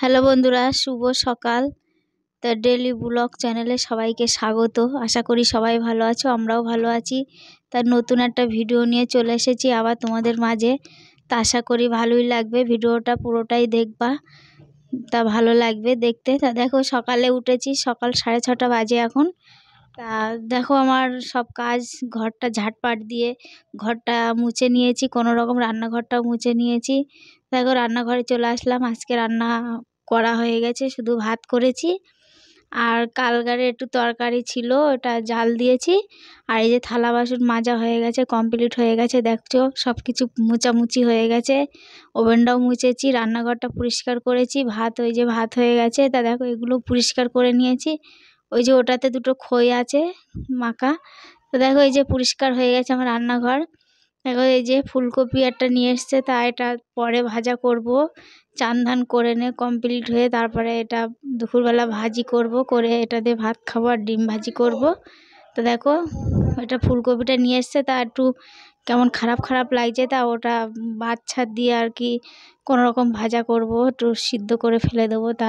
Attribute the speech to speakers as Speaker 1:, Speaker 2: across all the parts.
Speaker 1: hello বন্ধুরা শুভ সকাল the daily blog চ্যানেলে সবাইকে স্বাগত আশা করি সবাই ভালো আছো আমরাও ভালো আছি তার নতুন একটা ভিডিও নিয়ে চলে এসেছি আবার তোমাদের মাঝে তা আশা করি ভালোই লাগবে ভিডিওটা পুরোটাই দেখবা তা ভালো লাগবে দেখতে তা দেখো সকালে উঠেছি সকাল সাড়ে ছটা বাজে এখন তা দেখো আমার সব কাজ ঘরটা ঝাটপাট দিয়ে ঘরটা মুছে নিয়েছি কোনো রকম রান্নাঘরটাও মুছে নিয়েছি দেখো রান্নাঘরে চলে আসলাম আজকে রান্না করা হয়ে গেছে শুধু ভাত করেছি আর কালগারে একটু তরকারি ছিল ওটা জাল দিয়েছি আর এই যে থালা বাসন মাজা হয়ে গেছে কমপ্লিট হয়ে গেছে দেখছো সব কিছু মুচামুচি হয়ে গেছে ওভেনটাও মুছেছি রান্নাঘরটা পরিষ্কার করেছি ভাত ওই যে ভাত হয়ে গেছে তা দেখো এগুলো পরিষ্কার করে নিয়েছি ওই যে ওটাতে দুটো খই আছে মাখা তো দেখো এই যে পরিষ্কার হয়ে গেছে আমার রান্নাঘর দেখো এই যে ফুলকপি একটা নিয়ে এসছে তা এটা পরে ভাজা করব চান ধান করে নে কমপ্লিট হয়ে তারপরে এটা দুপুরবেলা ভাজি করব করে এটা দিয়ে ভাত খাবো আর ডিম ভাজি করব তো দেখো এটা ফুলকপিটা নিয়ে এসছে তা একটু কেমন খারাপ খারাপ লাগছে তা ওটা বাচ্চা দিয়ে আর কি কোনো রকম ভাজা করব একটু সিদ্ধ করে ফেলে দেবো তা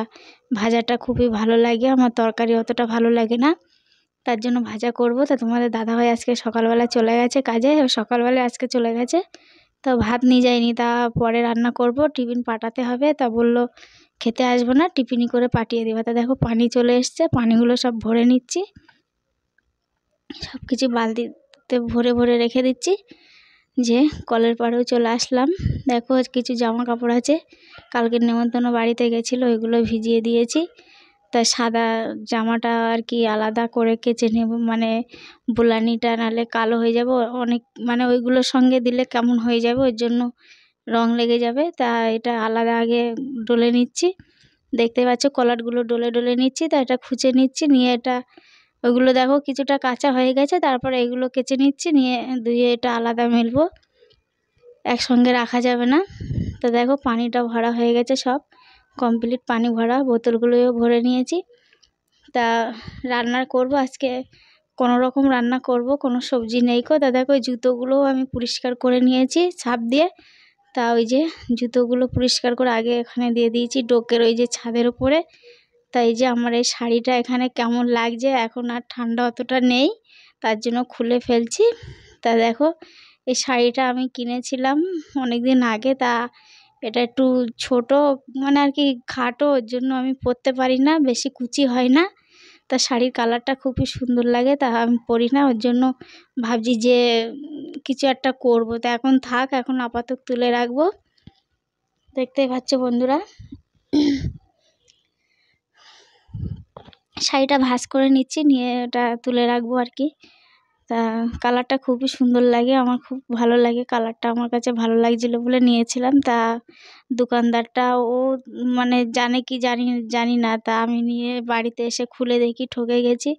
Speaker 1: ভাজাটা খুবই ভালো লাগে আমার তরকারি অতটা ভালো লাগে না তার জন্য ভাজা করব তা তোমাদের দাদাভাই আজকে সকালবেলা চলে গেছে কাজে সকালবেলা আজকে চলে গেছে তো ভাত নিয়ে যায়নি তা পরে রান্না করব টিফিন পাঠাতে হবে তা বলল খেতে আসবো না টিফিনই করে পাঠিয়ে দেবে তা দেখো পানি চলে এসছে পানিগুলো সব ভরে নিচ্ছি সব কিছু বালতিতে ভরে ভরে রেখে দিচ্ছি যে কলের পাড়েও চলে আসলাম দেখো কিছু জামা কাপড় আছে কালকের নেমন্তন্ন বাড়িতে গেছিলো ওইগুলো ভিজিয়ে দিয়েছি তা সাদা জামাটা আর কি আলাদা করে কেচে নেব মানে বোলানিটা নালে কালো হয়ে যাবে অনেক মানে ওইগুলোর সঙ্গে দিলে কেমন হয়ে যাবে ওর জন্য রং লেগে যাবে তা এটা আলাদা আগে ডলে নিচ্ছি দেখতে পাচ্ছ কলারগুলো ডলে ডলে নিচ্ছি তা এটা খুঁচে নিচ্ছি নিয়ে এটা ওগুলো দেখো কিছুটা কাঁচা হয়ে গেছে তারপর এগুলো কেচে নিচ্ছি নিয়ে দুয়ে এটা আলাদা মিলবো একসঙ্গে রাখা যাবে না তো দেখো পানিটা ভরা হয়ে গেছে সব কমপ্লিট পানি ভরা বোতলগুলোও ভরে নিয়েছি তা রান্নার করব আজকে কোনো রকম রান্না করব কোনো সবজি নেই কো তা দেখো জুতোগুলোও আমি পরিষ্কার করে নিয়েছি ছাপ দিয়ে তা ওই যে জুতোগুলো পরিষ্কার করে আগে এখানে দিয়ে দিয়েছি ডোকের ওই যে ছাদের উপরে তাই যে আমার এই শাড়িটা এখানে কেমন লাগছে এখন আর ঠান্ডা অতটা নেই তার জন্য খুলে ফেলছি তা দেখো এই শাড়িটা আমি কিনেছিলাম অনেক দিন আগে তা এটা একটু ছোট মানে আর কি খাটো ওর জন্য আমি পরতে পারি না বেশি কুচি হয় না তা শাড়ির কালারটা খুবই সুন্দর লাগে তা আমি পরি না ওর জন্য ভাবছি যে কিছু একটা করবো তা এখন থাক এখন আপাতত তুলে রাখবো দেখতেই পাচ্ছ বন্ধুরা শাড়িটা ভাঁজ করে নিচ্ছি নিয়ে ওটা তুলে রাখবো আর কি তা কালারটা খুবই সুন্দর লাগে আমার খুব ভালো লাগে কালারটা আমার কাছে ভালো লাগছিলো বলে নিয়েছিলাম তা দোকানদারটা ও মানে জানে কি জানি জানি না তা আমি নিয়ে বাড়িতে এসে খুলে দেখি ঠকে গেছি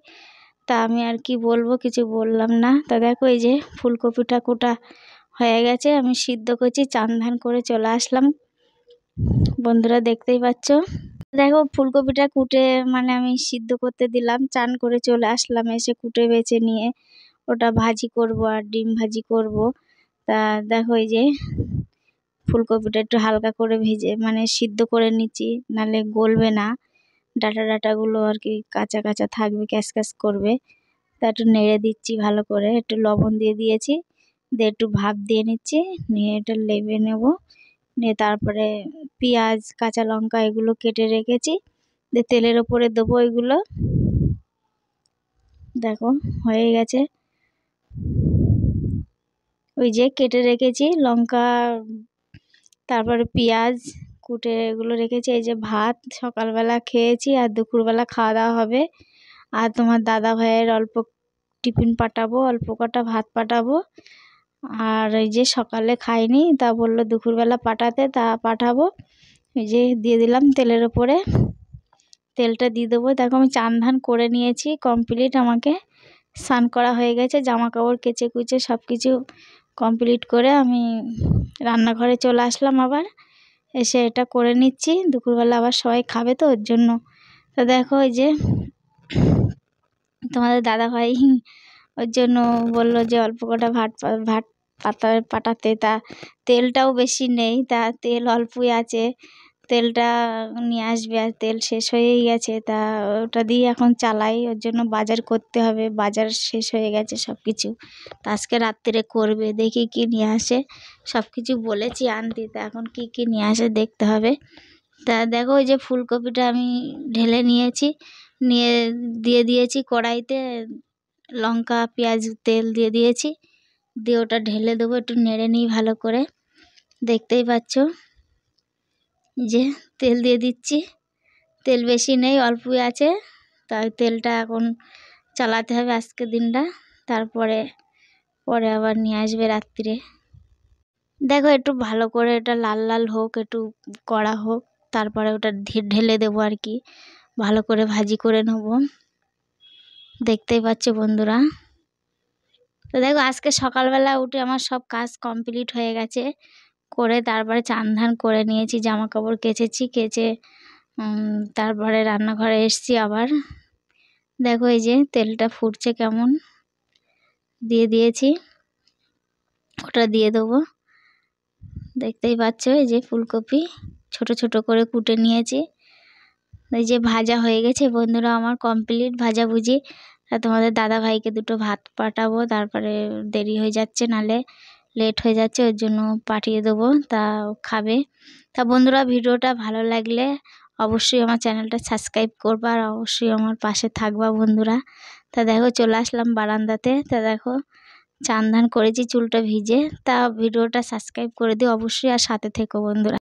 Speaker 1: তা আমি আর কি বলবো কিছু বললাম না তা দেখো এই যে ফুলকপিটা কোটা হয়ে গেছে আমি সিদ্ধ করছি চান ধান করে চলে আসলাম বন্ধুরা দেখতেই পাচ্ছ দেখো ফুলকপিটা কুটে মানে আমি সিদ্ধ করতে দিলাম চান করে চলে আসলাম এসে কুটে বেছে নিয়ে ওটা ভাজি করব আর ডিম ভাজি করব তা দেখো এই যে ফুলকপিটা একটু হালকা করে ভেজে মানে সিদ্ধ করে নিচ্ছি নালে গলবে না ডাটা ডাটাগুলো আর কি কাঁচা কাঁচা থাকবে ক্যাশ ক্যাস করবে তা একটু নেড়ে দিচ্ছি ভালো করে একটু লবণ দিয়ে দিয়েছি দিয়ে একটু ভাপ দিয়ে নিচ্ছি নিয়ে এটা লেবে নেব নিয়ে তারপরে পেঁয়াজ কাঁচা লঙ্কা এগুলো কেটে রেখেছি দিয়ে তেলের ওপরে দেবো এগুলো দেখো হয়ে গেছে ওই যে কেটে রেখেছি লঙ্কা তারপরে পেঁয়াজ কুটে এগুলো রেখেছি এই যে ভাত সকালবেলা খেয়েছি আর দুপুরবেলা খাওয়া দাওয়া হবে আর তোমার দাদা ভাইয়ের অল্প টিফিন পাঠাবো অল্প কটা ভাত পাঠাবো আর এই যে সকালে খাইনি তা বললো দুপুরবেলা পাঠাতে তা পাঠাবো এই যে দিয়ে দিলাম তেলের ওপরে তেলটা দিয়ে দেবো দেখো আমি চান ধান করে নিয়েছি কমপ্লিট আমাকে স্নান করা হয়ে গেছে জামা কাপড় কেচে কুচে সব কিছু কমপ্লিট করে আমি রান্নাঘরে চলে আসলাম আবার এসে এটা করে নিচ্ছি দুপুরবেলা আবার সবাই খাবে তো ওর জন্য তো দেখো ওই যে তোমাদের দাদাভাই ওর জন্য বললো যে অল্প কটা ভাত ভাত পাতা পাঠাতে তা তেলটাও বেশি নেই তা তেল অল্পই আছে তেলটা নিয়ে আসবে আর তেল শেষ হয়েই গেছে তা ওটা দিয়ে এখন চালাই ওর জন্য বাজার করতে হবে বাজার শেষ হয়ে গেছে সব কিছু তা আজকে রাত্রিরে করবে দেখি কি নিয়ে আসে সব কিছু বলেছি আনতে তা এখন কি কি নিয়ে আসে দেখতে হবে তা দেখো ওই যে ফুলকপিটা আমি ঢেলে নিয়েছি নিয়ে দিয়ে দিয়েছি কড়াইতে লঙ্কা পেঁয়াজ তেল দিয়ে দিয়েছি দিয়ে ওটা ঢেলে দেবো একটু নেড়ে নিই ভালো করে দেখতেই পাচ্ছ যে তেল দিয়ে দিচ্ছি তেল বেশি নেই অল্পই আছে তাই তেলটা এখন চালাতে হবে আজকে দিনটা তারপরে পরে আবার নিয়ে আসবে রাত্রিরে দেখো একটু ভালো করে এটা লাল লাল হোক একটু কড়া হোক তারপরে ওটা ঢেলে দেবো আর কি ভালো করে ভাজি করে নেবো দেখতেই পাচ্ছ বন্ধুরা তো দেখো আজকে সকালবেলা উঠে আমার সব কাজ কমপ্লিট হয়ে গেছে করে তারপরে চান ধান করে নিয়েছি জামা কাপড় কেচেছি কেচে তারপরে রান্নাঘরে এসছি আবার দেখো এই যে তেলটা ফুটছে কেমন দিয়ে দিয়েছি ওটা দিয়ে দেবো দেখতেই পাচ্ছ এই যে ফুলকপি ছোট ছোট করে কুটে নিয়েছি এই যে ভাজা হয়ে গেছে বন্ধুরা আমার কমপ্লিট ভাজা আর তোমাদের দাদা ভাইকে দুটো ভাত পাঠাবো তারপরে দেরি হয়ে যাচ্ছে নালে লেট হয়ে যাচ্ছে ওর জন্য পাঠিয়ে দেবো তা খাবে তা বন্ধুরা ভিডিওটা ভালো লাগলে অবশ্যই আমার চ্যানেলটা সাবস্ক্রাইব করবা আর অবশ্যই আমার পাশে থাকবা বন্ধুরা তা দেখো চলে আসলাম বারান্দাতে তা দেখো চান ধান করেছি চুলটা ভিজে তা ভিডিওটা সাবস্ক্রাইব করে দিও অবশ্যই আর সাথে থেকো বন্ধুরা